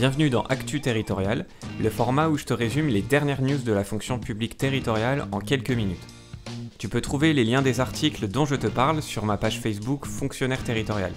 Bienvenue dans Actu Territorial, le format où je te résume les dernières news de la fonction publique territoriale en quelques minutes. Tu peux trouver les liens des articles dont je te parle sur ma page Facebook Fonctionnaire Territorial.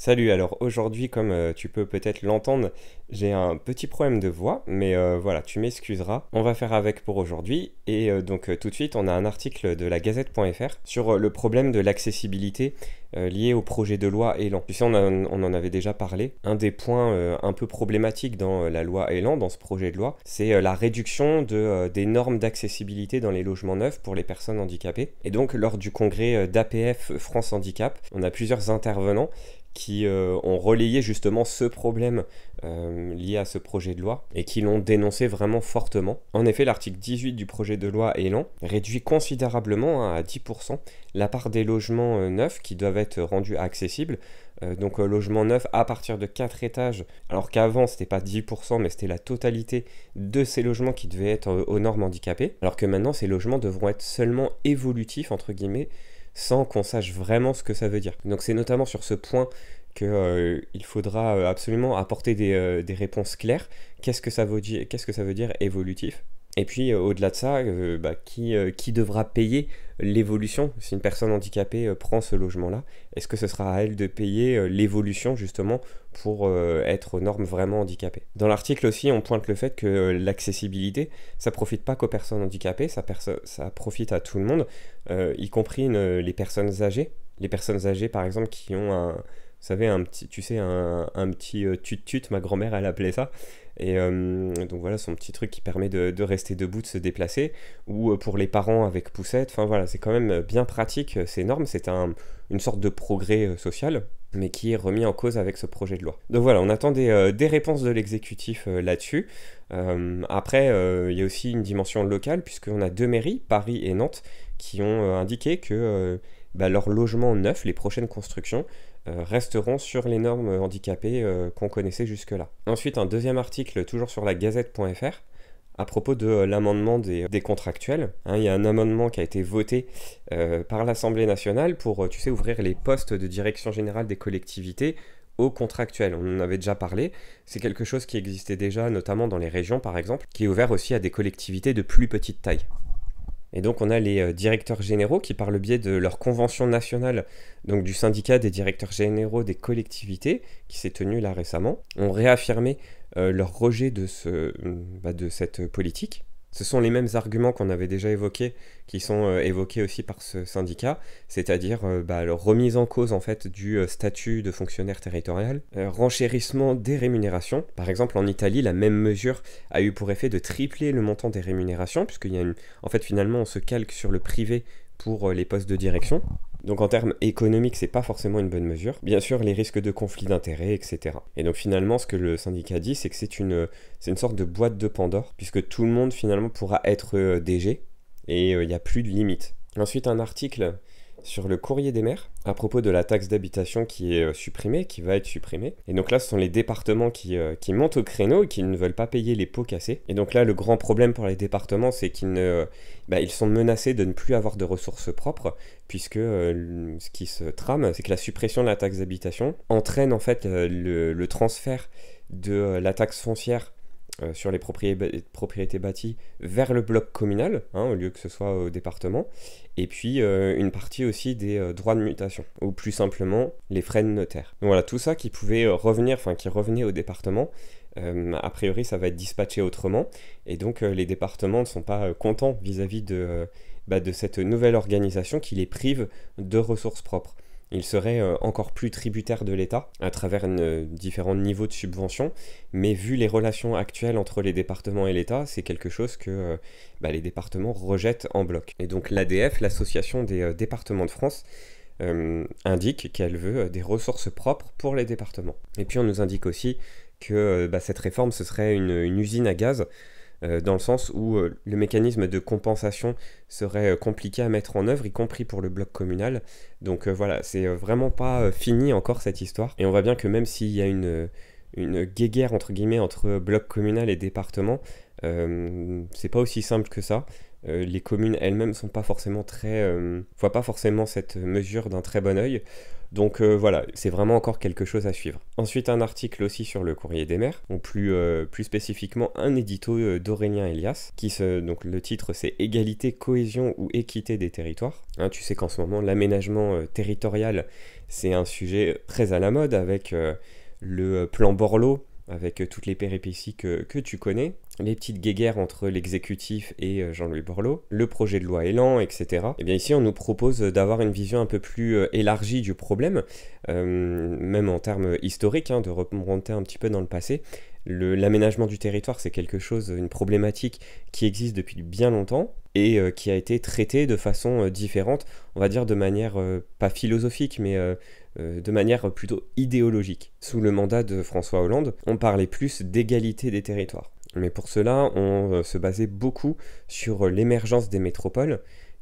Salut, alors aujourd'hui, comme euh, tu peux peut-être l'entendre, j'ai un petit problème de voix, mais euh, voilà, tu m'excuseras. On va faire avec pour aujourd'hui. Et euh, donc tout de suite, on a un article de la gazette.fr sur le problème de l'accessibilité lié au projet de loi Elan. Tu sais, on, en avait déjà parlé. Un des points un peu problématiques dans la loi Elan, dans ce projet de loi, c'est la réduction de, des normes d'accessibilité dans les logements neufs pour les personnes handicapées. Et donc lors du congrès d'APF France Handicap, on a plusieurs intervenants qui euh, ont relayé justement ce problème euh, lié à ce projet de loi et qui l'ont dénoncé vraiment fortement. En effet, l'article 18 du projet de loi Elan réduit considérablement hein, à 10% la part des logements euh, neufs qui doivent être rendus accessibles. donc logements neufs à partir de 4 étages, alors qu'avant c'était pas 10% mais c'était la totalité de ces logements qui devaient être aux normes handicapées, alors que maintenant ces logements devront être seulement évolutifs entre guillemets sans qu'on sache vraiment ce que ça veut dire. Donc c'est notamment sur ce point qu'il euh, faudra euh, absolument apporter des, euh, réponses claires. que qu'est-ce que ça veut dire évolutif et puis euh, au-delà de ça, euh, bah, qui, euh, qui devra payer l'évolution Si une personne handicapée prend ce logement-là, est-ce que ce sera à elle de payer l'évolution justement pour être aux normes vraiment handicapées Dans l'article aussi, on pointe le fait que l'accessibilité, ça profite pas qu'aux personnes handicapées, ça, ça, profite à tout le monde, y compris les personnes âgées. Les personnes âgées, par exemple, qui ont un, un petit, tu sais, un, un petit tut-tut, ma grand-mère, elle appelait ça. Et euh, donc voilà, son petit truc qui permet de, rester debout, de se déplacer. Ou euh, pour les parents avec poussette, enfin voilà, c'est quand même euh, bien pratique, c'est énorme, c'est une sorte de progrès social mais qui est remis en cause avec ce projet de loi. Donc voilà, on attend des, réponses de l'exécutif là-dessus. après, il y a aussi une dimension locale, puisqu'on a deux mairies, Paris et Nantes, qui ont indiqué que bah, leurs logements neufs, les prochaines constructions, euh, resteront sur les normes euh, handicapées euh, qu'on connaissait jusque-là. Ensuite, un deuxième article, toujours sur la gazette.fr, à propos de l'amendement des, contractuels. Hein, il y a un amendement qui a été voté par l'Assemblée nationale pour, tu sais, ouvrir les postes de direction générale des collectivités aux contractuels. On en avait déjà parlé. C'est quelque chose qui existait déjà, notamment dans les régions, par exemple, qui est ouvert aussi à des collectivités de plus petite taille. Et donc on a les euh, directeurs généraux qui, par le biais de leur convention nationale, donc du syndicat des directeurs généraux des collectivités, qui s'est tenue là récemment, ont réaffirmé euh, leur rejet de euh, bah, cette politique. Ce sont les mêmes arguments qu'on avait déjà évoqués, qui sont euh, évoqués aussi par ce syndicat, c'est-à-dire euh, bah, la remise en cause en fait du euh, statut de fonctionnaire territorial, renchérissement des rémunérations. Par exemple, en Italie, la même mesure a eu pour effet de tripler le montant des rémunérations, puisqu'il y a une... En fait, finalement, on se calque sur le privé pour les postes de direction. Donc en termes économiques, c'est pas forcément une bonne mesure. Bien sûr, les risques de conflits d'intérêts, etc. Et donc finalement, ce que le syndicat dit, c'est que c'est une, c'est une sorte de boîte de Pandore, puisque tout le monde finalement pourra être euh, DG et euh, il n'y a plus de limite. Ensuite, un article sur le courrier des maires à propos de la taxe d'habitation qui est euh, supprimée, qui va être supprimée. Et donc là, ce sont les départements euh, qui, montent au créneau et qui ne veulent pas payer les pots cassés. Et donc là, le grand problème pour les départements, c'est qu'ils ne, bah, ils sont menacés de ne plus avoir de ressources propres, puisque euh, ce qui se trame, c'est que la suppression de la taxe d'habitation entraîne en fait le transfert de la taxe foncière euh, sur les propriétés, bâties vers le bloc communal, hein, au lieu que ce soit au département, et puis euh, une partie aussi des euh, droits de mutation, ou plus simplement les frais de notaire. voilà, tout ça qui pouvait revenir, enfin qui revenait au département, a priori ça va être dispatché autrement, et donc les départements ne sont pas contents vis-à-vis de, bah, de cette nouvelle organisation qui les prive de ressources propres. Il serait euh, encore plus tributaire de l'État à travers euh, différents niveaux de subventions. Mais vu les relations actuelles entre les départements et l'État, c'est quelque chose que euh, bah, les départements rejettent en bloc. Et donc l'ADF, l'Association des départements de France, indique qu'elle veut des ressources propres pour les départements. Et puis on nous indique aussi que bah, cette réforme, ce serait une usine à gaz euh, dans le sens où euh, le mécanisme de compensation serait euh, compliqué à mettre en œuvre, y compris pour le bloc communal. Donc voilà, c'est vraiment pas fini encore cette histoire. Et on voit bien que même s'il y a une, une guéguerre entre guillemets entre bloc communal et département, c'est pas aussi simple que ça. Euh, les communes elles-mêmes sont pas forcément très euh, voient pas forcément cette mesure d'un très bon œil. Donc euh, voilà, c'est vraiment encore quelque chose à suivre. Ensuite, un article aussi sur le courrier des maires, ou plus, spécifiquement un édito d'Aurélien Elias, qui se, donc le titre c'est Égalité, cohésion ou équité des territoires. Hein, tu sais qu'en ce moment, l'aménagement territorial, c'est un sujet très à la mode avec le plan Borloo, avec euh, toutes les péripéties que, tu connais, les petites guéguerres entre l'exécutif et euh, Jean-Louis Borloo, le projet de loi Élan, etc. Eh bien ici, on nous propose euh, d'avoir une vision un peu plus élargie du problème, même en termes historiques, hein, de remonter un petit peu dans le passé. L'aménagement du territoire, c'est quelque chose, une problématique qui existe depuis bien longtemps et qui a été traitée de façon différente, on va dire de manière pas philosophique, mais euh, de manière plutôt idéologique. Sous le mandat de François Hollande, on parlait plus d'égalité des territoires. Mais pour cela, on euh, se basait beaucoup sur l'émergence des métropoles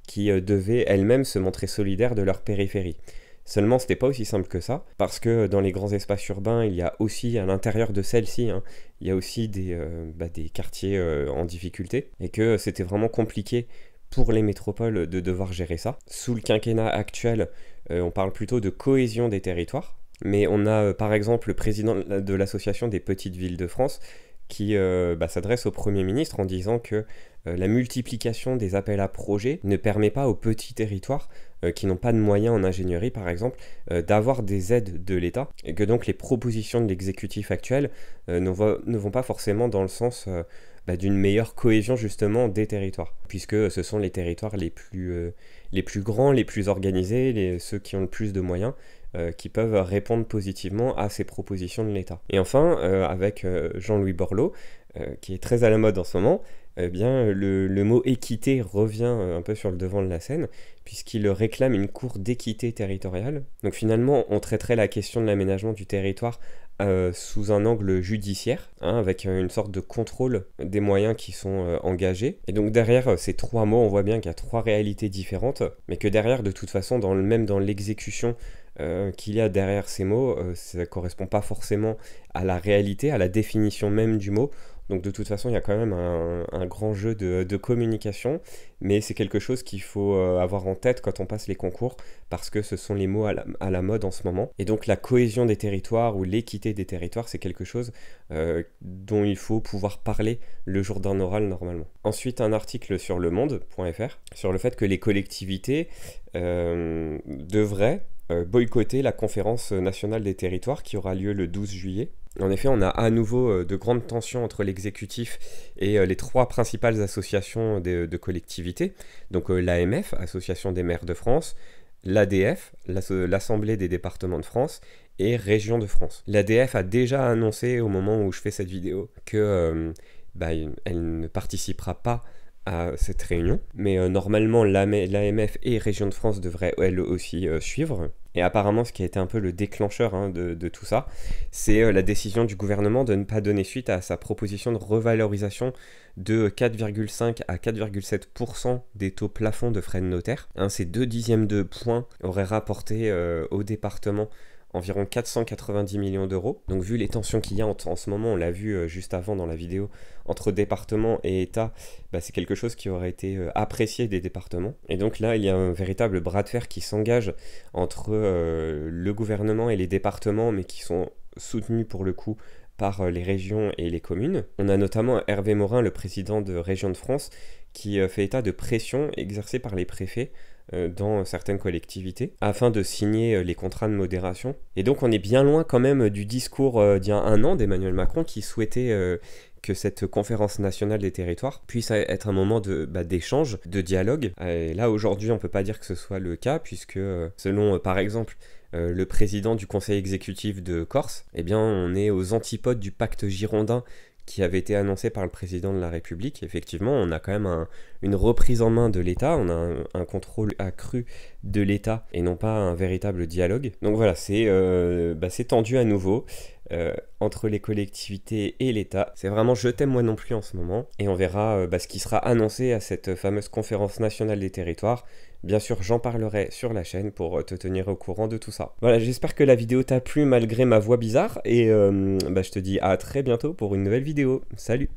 qui euh, devaient elles-mêmes se montrer solidaires de leur périphérie. Seulement, c'était pas aussi simple que ça, parce que dans les grands espaces urbains, il y a aussi, à l'intérieur de celles-ci, hein, il y a aussi des, bah, quartiers en difficulté, et que c'était vraiment compliqué pour les métropoles de devoir gérer ça. Sous le quinquennat actuel, euh, on parle plutôt de cohésion des territoires, mais on a euh, par exemple le président de l'association des petites villes de France qui euh, bah, s'adresse au Premier ministre en disant que la multiplication des appels à projets ne permet pas aux petits territoires qui n'ont pas de moyens en ingénierie par exemple d'avoir des aides de l'État et que donc les propositions de l'exécutif actuel ne, vont pas forcément dans le sens bah, d'une meilleure cohésion justement des territoires, puisque ce sont les territoires les plus, euh, les plus grands, les plus organisés, les, ceux qui ont le plus de moyens, euh, qui peuvent répondre positivement à ces propositions de l'État. Et enfin, euh, avec Jean-Louis Borloo, qui est très à la mode en ce moment, eh bien, le, le, mot équité revient un peu sur le devant de la scène, puisqu'il réclame une cour d'équité territoriale. Donc finalement, on traiterait la question de l'aménagement du territoire euh, sous un angle judiciaire, hein, avec euh, une sorte de contrôle des moyens qui sont euh, engagés. Et donc derrière ces trois mots, on voit bien qu'il y a trois réalités différentes, mais que derrière, de toute façon, même dans l'exécution qu'il y a derrière ces mots, ça ne correspond pas forcément à la réalité, à la définition même du mot. Donc de toute façon, il y a quand même un, grand jeu de, communication, mais c'est quelque chose qu'il faut euh, avoir en tête quand on passe les concours, parce que ce sont les mots à la, mode en ce moment. Et donc la cohésion des territoires ou l'équité des territoires, c'est quelque chose euh, dont il faut pouvoir parler le jour d'un oral normalement. Ensuite, un article sur le monde.fr, sur le fait que les collectivités euh, devraient boycotter la conférence nationale des territoires qui aura lieu le 12 juillet en effet, on a à nouveau euh, de grandes tensions entre l'exécutif et euh, les trois principales associations euh, de, collectivités, donc l'AMF, Association des maires de France, l'ADF, l'Assemblée des départements de France, et Région de France. L'ADF a déjà annoncé au moment où je fais cette vidéo que bah, elle ne participera pas à cette réunion. Mais euh, normalement, l'AMF et Région de France devraient, elles aussi, euh, suivre. Et apparemment, ce qui a été un peu le déclencheur hein, de, tout ça, c'est euh, la décision du gouvernement de ne pas donner suite à sa proposition de revalorisation de 4,5 à 4,7% des taux plafonds de frais de notaire. Hein, ces deux dixièmes de points auraient rapporté au département environ 490 millions d'euros. Donc vu les tensions qu'il y a en, ce moment, on l'a vu euh, juste avant dans la vidéo, entre département et État, bah, c'est quelque chose qui aurait été euh, apprécié des départements. Et donc là, il y a un véritable bras de fer qui s'engage entre euh, le gouvernement et les départements, mais qui sont soutenus pour le coup par les régions et les communes. On a notamment Hervé Morin, le président de Région de France, qui fait état de pression exercée par les préfets euh, dans certaines collectivités afin de signer euh, les contrats de modération. Et donc on est bien loin quand même du discours euh, d'il y a un an d'Emmanuel Macron qui souhaitait que cette conférence nationale des territoires puisse être un moment de, bah, d'échange, de dialogue. Et là aujourd'hui on ne peut pas dire que ce soit le cas puisque selon par exemple le président du conseil exécutif de Corse, eh bien on est aux antipodes du pacte girondin qui avait été annoncé par le président de la République, effectivement, on a quand même une reprise en main de l'État, on a un, contrôle accru de l'État et non pas un véritable dialogue. Donc voilà, c'est euh, bah, tendu à nouveau euh, entre les collectivités et l'État. C'est vraiment je t'aime moi non plus en ce moment et on verra euh, bah, ce qui sera annoncé à cette fameuse conférence nationale des territoires Bien sûr, j'en parlerai sur la chaîne pour euh, te tenir au courant de tout ça. Voilà, j'espère que la vidéo t'a plu malgré ma voix bizarre et euh, bah, je te dis à très bientôt pour une nouvelle vidéo. Salut